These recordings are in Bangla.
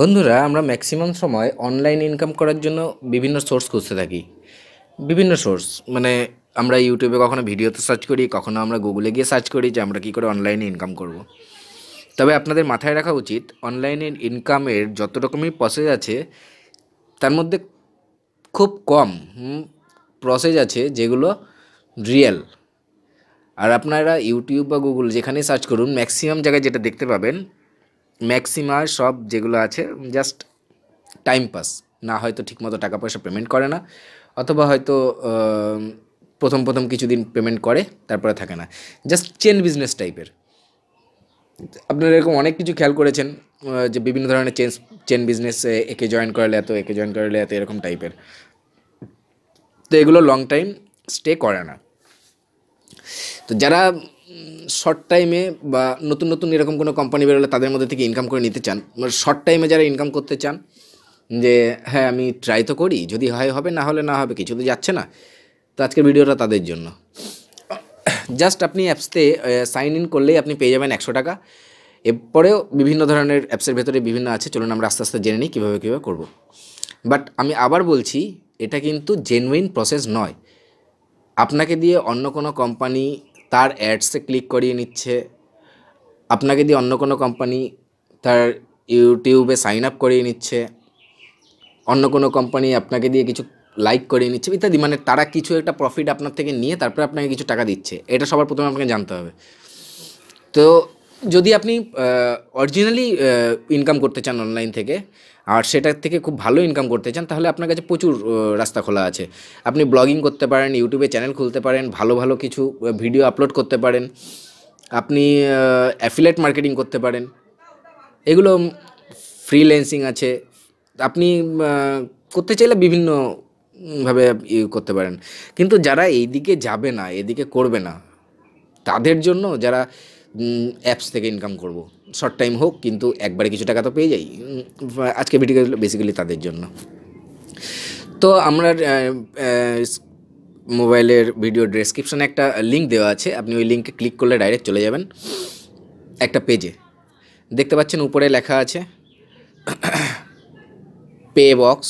বন্ধুরা আমরা ম্যাক্সিমাম সময় অনলাইন ইনকাম করার জন্য বিভিন্ন সোর্স খুঁজতে থাকি বিভিন্ন সোর্স মানে আমরা ইউটিউবে কখনো ভিডিওতে সার্চ করি কখনো আমরা গুগলে গিয়ে সার্চ করি যে আমরা কী করে অনলাইনে ইনকাম করব। তবে আপনাদের মাথায় রাখা উচিত অনলাইনে ইনকামের যত রকমই প্রসেস আছে তার মধ্যে খুব কম প্রসেস আছে যেগুলো রিয়েল আর আপনারা ইউটিউব বা গুগল যেখানেই সার্চ করুন ম্যাক্সিমাম জায়গায় যেটা দেখতে পাবেন ম্যাক্সিমা সব যেগুলো আছে জাস্ট টাইম পাস না হয়তো ঠিকমতো টাকা পয়সা পেমেন্ট করে না অথবা হয়তো প্রথম প্রথম কিছুদিন পেমেন্ট করে তারপরে থাকে না জাস্ট চেন বিজনেস টাইপের আপনারা এরকম অনেক কিছু খেয়াল করেছেন যে বিভিন্ন ধরনের চেন চেন বিজনেসে একে জয়েন করালে এত একে জয়েন করালে এত এরকম টাইপের তো এগুলো লং টাইম স্টে করে না তো যারা শর্ট টাইমে বা নতুন নতুন এরকম কোনো কোম্পানি বেরোলে তাদের মধ্যে থেকে ইনকাম করে নিতে চান শর্ট টাইমে মানে যারা ইনকাম করতে চান যে হ্যাঁ আমি ট্রাই তো করি যদি হয় হবে না হলে না হবে কিছু তো যাচ্ছে না তো আজকের ভিডিওটা তাদের জন্য জাস্ট আপনি অ্যাপসতে সাইন ইন করলেই আপনি পেয়ে যাবেন একশো টাকা এরপরেও বিভিন্ন ধরনের অ্যাপসের ভেতরে বিভিন্ন আছে চলুন আমরা আস্তে আস্তে জেনে নিই কীভাবে কীভাবে করবো বাট আমি আবার বলছি এটা কিন্তু জেনুইন প্রসেস নয় আপনাকে দিয়ে অন্য কোনো কোম্পানি তার অ্যাডসে ক্লিক করিয়ে নিচ্ছে আপনাকে দিয়ে অন্য কোনো কোম্পানি তার ইউটিউবে সাইন আপ করিয়ে নিচ্ছে অন্য কোনো কোম্পানি আপনাকে দিয়ে কিছু লাইক করিয়ে নিচ্ছে ইত্যাদি মানে তারা কিছু একটা প্রফিট আপনার থেকে নিয়ে তারপরে আপনাকে কিছু টাকা দিচ্ছে এটা সবার প্রথমে আপনাকে জানতে হবে তো যদি আপনি অরিজিনালি ইনকাম করতে চান অনলাইন থেকে আর সেটার থেকে খুব ভালো ইনকাম করতে চান তাহলে আপনার কাছে প্রচুর রাস্তা খোলা আছে আপনি ব্লগিং করতে পারেন ইউটিউবে চ্যানেল খুলতে পারেন ভালো ভালো কিছু ভিডিও আপলোড করতে পারেন আপনি অ্যাফিলেট মার্কেটিং করতে পারেন এগুলো ফ্রিল্যান্সিং আছে আপনি করতে চাইলে বিভিন্নভাবে ইয়ে করতে পারেন কিন্তু যারা এই দিকে যাবে না এদিকে করবে না তাদের জন্য যারা অ্যাপস থেকে ইনকাম করব শর্ট টাইম হোক কিন্তু একবারে কিছু টাকা তো পেয়ে যাই আজকে ভিডিও বেসিক্যালি তাদের জন্য তো আমরা মোবাইলের ভিডিও ডেসক্রিপশানে একটা লিঙ্ক দেওয়া আছে আপনি ওই লিঙ্কে ক্লিক করলে ডাইরেক্ট চলে যাবেন একটা পেজে দেখতে পাচ্ছেন উপরে লেখা আছে পে বক্স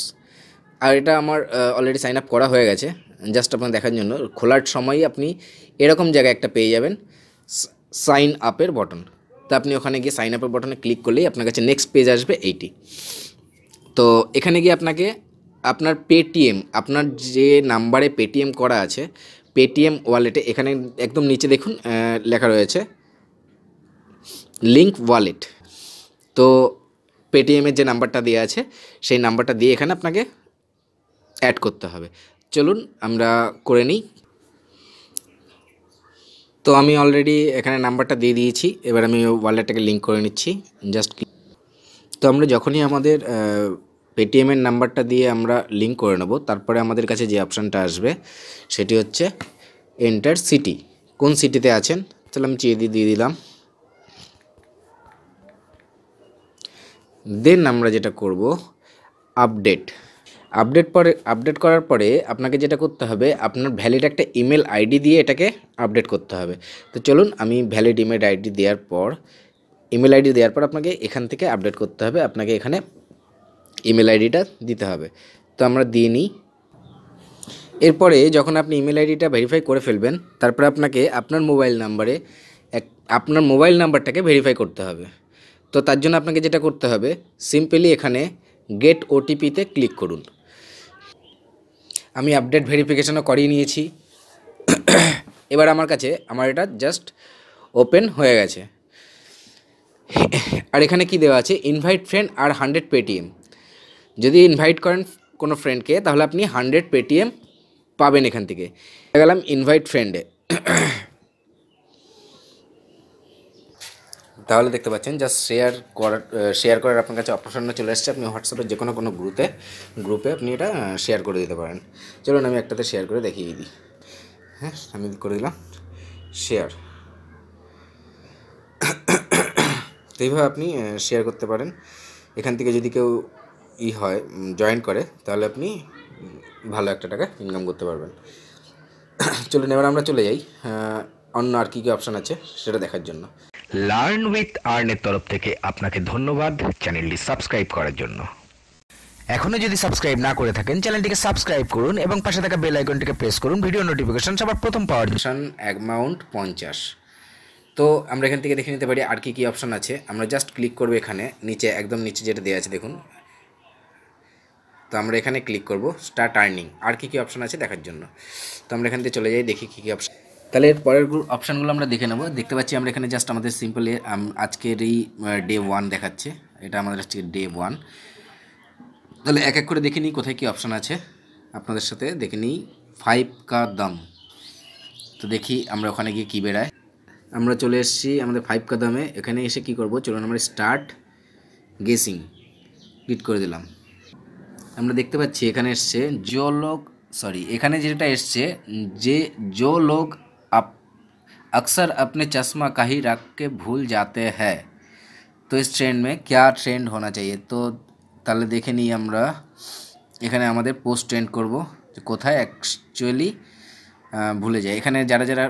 আর এটা আমার অলরেডি সাইন আপ করা হয়ে গেছে জাস্ট আপনার দেখার জন্য খোলার সময় আপনি এরকম জায়গায় একটা পেয়ে যাবেন সাইন আপের বটন তো আপনি ওখানে গিয়ে সাইন আপের বটনে ক্লিক করলেই আপনার কাছে নেক্সট পেজ আসবে এইটি তো এখানে গিয়ে আপনাকে আপনার পেটিএম আপনার যে নাম্বারে পেটিএম করা আছে পেটিএম ওয়ালেটে এখানে একদম নিচে দেখুন লেখা রয়েছে লিঙ্ক ওয়ালেট তো পেটিএমের যে নাম্বারটা দেওয়া আছে সেই নাম্বারটা দিয়ে এখানে আপনাকে অ্যাড করতে হবে চলুন আমরা করে নিই তো আমি অলরেডি এখানে নাম্বারটা দিয়ে দিয়েছি এবার আমি ওয়ালেটটাকে লিঙ্ক করে নিচ্ছি জাস্ট তো আমরা যখনই আমাদের পেটিএমের নাম্বারটা দিয়ে আমরা লিঙ্ক করে নেব তারপরে আমাদের কাছে যে অপশানটা আসবে সেটি হচ্ছে এন্টার সিটি কোন সিটিতে আছেন তাহলে আমি চিয়ে দিয়ে দিলাম দেন আমরা যেটা করব আপডেট আপডেট পরে আপডেট করার পরে আপনাকে যেটা করতে হবে আপনার ভ্যালিড একটা ইমেল আইডি দিয়ে এটাকে আপডেট করতে হবে তো চলুন আমি ভ্যালিড ইমেল আইডি দেওয়ার পর ইমেল আইডি দেওয়ার পর আপনাকে এখান থেকে আপডেট করতে হবে আপনাকে এখানে ইমেল আইডিটা দিতে হবে তো আমরা দিয়ে নিই এরপরে যখন আপনি ইমেল আইডিটা ভেরিফাই করে ফেলবেন তারপরে আপনাকে আপনার মোবাইল নাম্বারে এক আপনার মোবাইল নাম্বারটাকে ভেরিফাই করতে হবে তো তার জন্য আপনাকে যেটা করতে হবে সিম্পলি এখানে গেট ওটিপিতে ক্লিক করুন আমি আপডেট ভেরিফিকেশানও করিয়ে নিয়েছি এবার আমার কাছে আমার এটা জাস্ট ওপেন হয়ে গেছে আর এখানে কি দেওয়া আছে ইনভাইট ফ্রেন্ড আর হান্ড্রেড পেটিএম যদি ইনভাইট করেন কোনো ফ্রেন্ডকে তাহলে আপনি হান্ড্রেড পেটিএম পাবেন এখান থেকে গেলাম ইনভাইট ফ্রেন্ডে তাহলে দেখতে পাচ্ছেন জাস্ট শেয়ার করার শেয়ার করার আপনার কাছে অপশনটা চলে এসছে আপনি হোয়াটসঅ্যাপের যে কোনো কোনো গ্রুপে গ্রুপে আপনি এটা শেয়ার করে দিতে পারেন চলুন আমি একটাতে শেয়ার করে দেখিয়ে দিই হ্যাঁ আমি করে দিলাম শেয়ার তো এইভাবে আপনি শেয়ার করতে পারেন এখান থেকে যদি কেউ ই হয় জয়েন করে তাহলে আপনি ভালো একটা টাকা ইনকাম করতে পারবেন চলুন এবার আমরা চলে যাই অন্য আর কী কী অপশান আছে সেটা দেখার জন্য লার্ন উইথ আর্নের তরফ থেকে আপনাকে ধন্যবাদ চ্যানেলটি সাবস্ক্রাইব করার জন্য এখনও যদি সাবস্ক্রাইব না করে থাকেন চ্যানেলটিকে সাবস্ক্রাইব করুন এবং পাশে থাকা বেল আইকনটিকে প্রেস করুন ভিডিও নোটিফিকেশন সবার প্রথম পাওয়ার জন্য অ্যামাউন্ট পঞ্চাশ তো আমরা এখান থেকে দেখে নিতে পারি আর কি কী অপশান আছে আমরা জাস্ট ক্লিক করবো এখানে নিচে একদম নিচে যেটা দেওয়া আছে দেখুন তো আমরা এখানে ক্লিক করব স্টার্ট আর্নিং আর কী কী অপশান আছে দেখার জন্য তো আমরা এখান থেকে চলে যাই দেখি কী কী অপশান তাহলে এর পরের অপশানগুলো আমরা দেখে নেব দেখতে পাচ্ছি আমরা এখানে জাস্ট আমাদের সিম্পল আজকের এই ডে ওয়ান দেখাচ্ছে এটা আমাদের হচ্ছে ডে ওয়ান তাহলে এক এক করে দেখে নিই কোথায় কী অপশান আছে আপনাদের সাথে দেখে নিই ফাইভ কা দম তো দেখি আমরা ওখানে গিয়ে কী বেড়ায় আমরা চলে এসেছি আমাদের ফাইভ কা দামে এখানে এসে কি করব চলুন আমরা স্টার্ট গেসিং গিট করে দিলাম আমরা দেখতে পাচ্ছি এখানে এসছে জো লোক সরি এখানে যেটা এসছে যে জো লোক अक्सर अपने चश्मा का ही रख के भूल जाते हैं तो इस ट्रेंड में क्या ट्रेंड होना चाहिए तो तल देखनी हमरा এখানে আমাদের পোস্ট ট্রেন্ড করব যে কোথায় एक्चुअली भूले जाए এখানে যারা যারা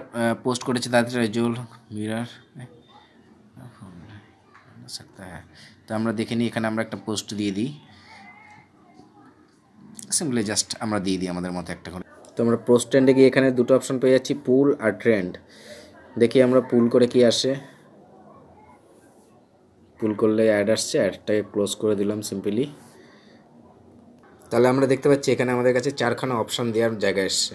पोस्ट করেছে তাদেরকে জোল মিরর না সম্ভব তা আমরা দেখিনি এখানে আমরা একটা পোস্ট দিয়ে দিছি सिंपली जस्ट আমরা দিয়ে দিই আমাদের মতে একটা তোমরা প্রোস্ট্যান্ডে গিয়ে এখানে দুটো অপশান পেয়ে যাচ্ছি পুল আর ট্রেন্ড দেখি আমরা পুল করে কি আসে পুল করলে অ্যাড আসছে অ্যাডটাকে ক্লোজ করে দিলাম সিম্পলি তাহলে আমরা দেখতে পাচ্ছি এখানে আমাদের কাছে চারখানা অপশান দেওয়ার জায়গা এসছে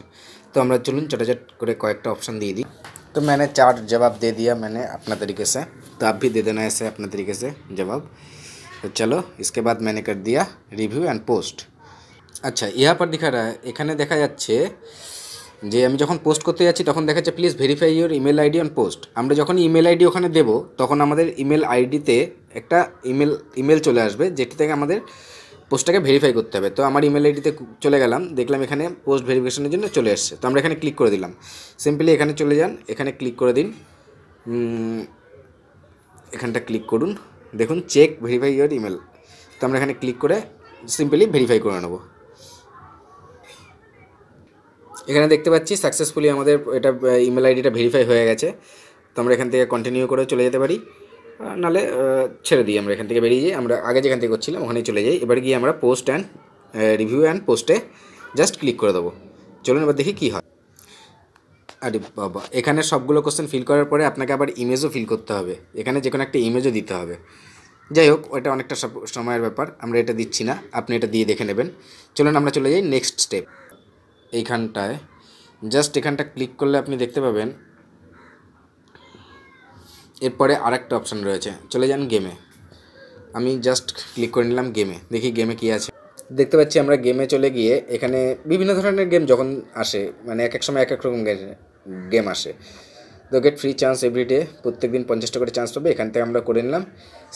তো আমরা চলুন চটাচট করে কয়েকটা অপশান দিয়ে দিই তো मैंने মানে চার জবাব দিয়ে দিয়া मैंने মানে আপনার तरीके সে তো আপনি भी दे देना ऐसे अपना तरीके জবাব তো চলো चलो इसके बाद मैंने कर दिया रिव्यू एंड আচ্ছা, আচ্ছা ইহা পর দেখা এখানে দেখা যাচ্ছে যে আমি যখন পোস্ট করতে যাচ্ছি তখন দেখা যাচ্ছে please verify your email ID on post আমরা যখন ইমেল আইডি ওখানে দেব তখন আমাদের ইমেল আইডিতে একটা ইমেল ইমেল চলে আসবে যেটি থেকে আমাদের পোস্টটাকে ভেরিফাই করতে হবে তো আমার ইমেল আইডিতে চলে গেলাম দেখলাম এখানে পোস্ট ভেরিফিকেশনের জন্য চলে আসছে তো আমরা এখানে ক্লিক করে দিলাম সিম্পলি এখানে চলে যান এখানে ক্লিক করে দিন এখানটা ক্লিক করুন দেখুন চেক ভেরিফাই ইউর ইমেল তো আমরা এখানে ক্লিক করে সিম্পলি ভেরিফাই করে নেবো এখানে দেখতে পাচ্ছি সাকসেসফুলি আমাদের এটা ইমেল আইডিটা ভেরিফাই হয়ে গেছে তো আমরা এখান থেকে কন্টিনিউ করে চলে যেতে পারি নালে ছেড়ে দিই আমরা এখান থেকে বেরিয়ে যাই আমরা আগে যেখান থেকে করছিলাম ওখানেই চলে যাই এবার গিয়ে আমরা পোস্ট অ্যান্ড রিভিউ অ্যান্ড পোস্টে জাস্ট ক্লিক করে দেবো চলুন এবার দেখি কী হয় আরে বাবা এখানে সবগুলো কোশ্চেন ফিল করার পরে আপনাকে আবার ইমেজও ফিল করতে হবে এখানে যে কোনো একটা ইমেজও দিতে হবে যাই হোক ওটা অনেকটা সময়ের ব্যাপার আমরা এটা দিচ্ছি না আপনি এটা দিয়ে দেখে নেবেন চলুন আমরা চলে যাই নেক্সট স্টেপ এইখানটায় জাস্ট এখানটা ক্লিক করলে আপনি দেখতে পাবেন এরপরে আরেকটা অপশান রয়েছে চলে যান গেমে আমি জাস্ট ক্লিক করে নিলাম গেমে দেখি গেমে কি আছে দেখতে পাচ্ছি আমরা গেমে চলে গিয়ে এখানে বিভিন্ন ধরনের গেম যখন আসে মানে এক এক সময় এক এক রকম গেম আসে দো গেট ফ্রি চান্স এভরিডে প্রত্যেক দিন পঞ্চাশটা করে চান্স পাবে এখান থেকে আমরা করে নিলাম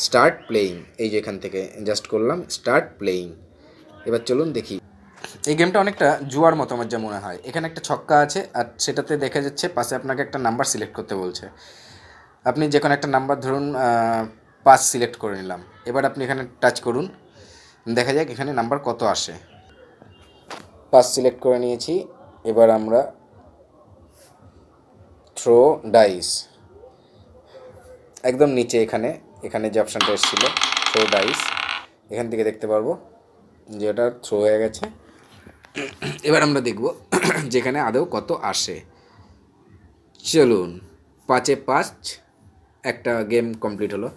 স্টার্ট প্লেয়িং এই যে এখান থেকে জাস্ট করলাম স্টার্ট প্লেয়িং এবার চলুন দেখি এই গেমটা অনেকটা জুয়ার মতো আমার যা মনে হয় এখানে একটা ছক্কা আছে আর সেটাতে দেখা যাচ্ছে পাশে আপনাকে একটা নাম্বার সিলেক্ট করতে বলছে আপনি যে কোনো একটা নাম্বার ধরুন পাঁচ সিলেক্ট করে নিলাম এবার আপনি এখানে টাচ করুন দেখা যাক এখানে নাম্বার কত আসে পাঁচ সিলেক্ট করে নিয়েছি এবার আমরা থ্রো ডাইস একদম নিচে এখানে এখানে যে অপশানটা এসেছিলো থ্রো ডাইস এখান থেকে দেখতে পারবো যে ওটা থ্রো হয়ে গেছে এবার আমরা দেখব যেখানে আদৌ কত আসে চলুন পাঁচে পাঁচ একটা গেম কমপ্লিট হলো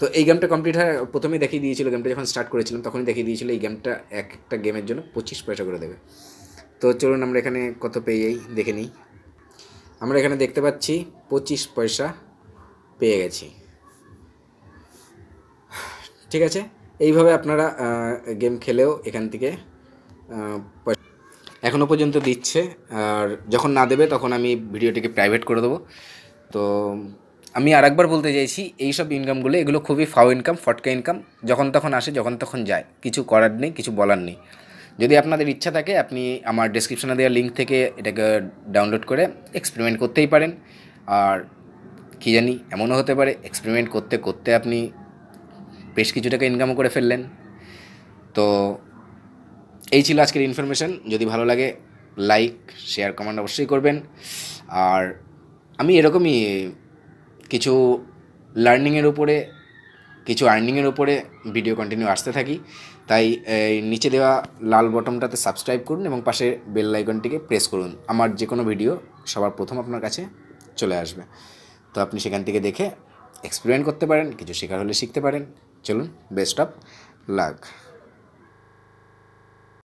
তো এই গেমটা কমপ্লিট হয় প্রথমেই দেখিয়ে দিয়েছিল গেমটা যখন স্টার্ট করেছিলাম তখনই দেখিয়ে দিয়েছিল এই গেমটা একটা গেমের জন্য পঁচিশ পয়সা করে দেবে তো চলুন আমরা এখানে কত পেয়ে যাই দেখে নিই আমরা এখানে দেখতে পাচ্ছি পঁচিশ পয়সা পেয়ে গেছি ঠিক আছে এইভাবে আপনারা গেম খেলেও এখান থেকে এখনও পর্যন্ত দিচ্ছে আর যখন না দেবে তখন আমি ভিডিওটিকে প্রাইভেট করে দেবো তো আমি আর একবার বলতে চাইছি এই সব ইনকামগুলো এগুলো খুবই ফাও ইনকাম ফটকা ইনকাম যখন তখন আসে যখন তখন যায় কিছু করার নেই কিছু বলার নেই যদি আপনাদের ইচ্ছা থাকে আপনি আমার ডিসক্রিপশানে দেওয়া লিঙ্ক থেকে এটাকে ডাউনলোড করে এক্সপেরিমেন্ট করতেই পারেন আর কী জানি এমনও হতে পারে এক্সপেরিমেন্ট করতে করতে আপনি বেশ কিছু টাকা ইনকামও করে ফেললেন তো এই ছিল আজকের ইনফরমেশান যদি ভালো লাগে লাইক শেয়ার কমেন্ট অবশ্যই করবেন আর আমি এরকমই কিছু লার্নিংয়ের উপরে কিছু আর্নিংয়ের উপরে ভিডিও কন্টিনিউ আসতে থাকি তাই নিচে দেওয়া লাল বটমটাতে সাবস্ক্রাইব করুন এবং পাশে বেল আইকনটিকে প্রেস করুন আমার যে কোনো ভিডিও সবার প্রথম আপনার কাছে চলে আসবে তো আপনি সেখান থেকে দেখে এক্সপেরিমেন্ট করতে পারেন কিছু শেখার হলে শিখতে পারেন চলুন বেস্ট অফ লাক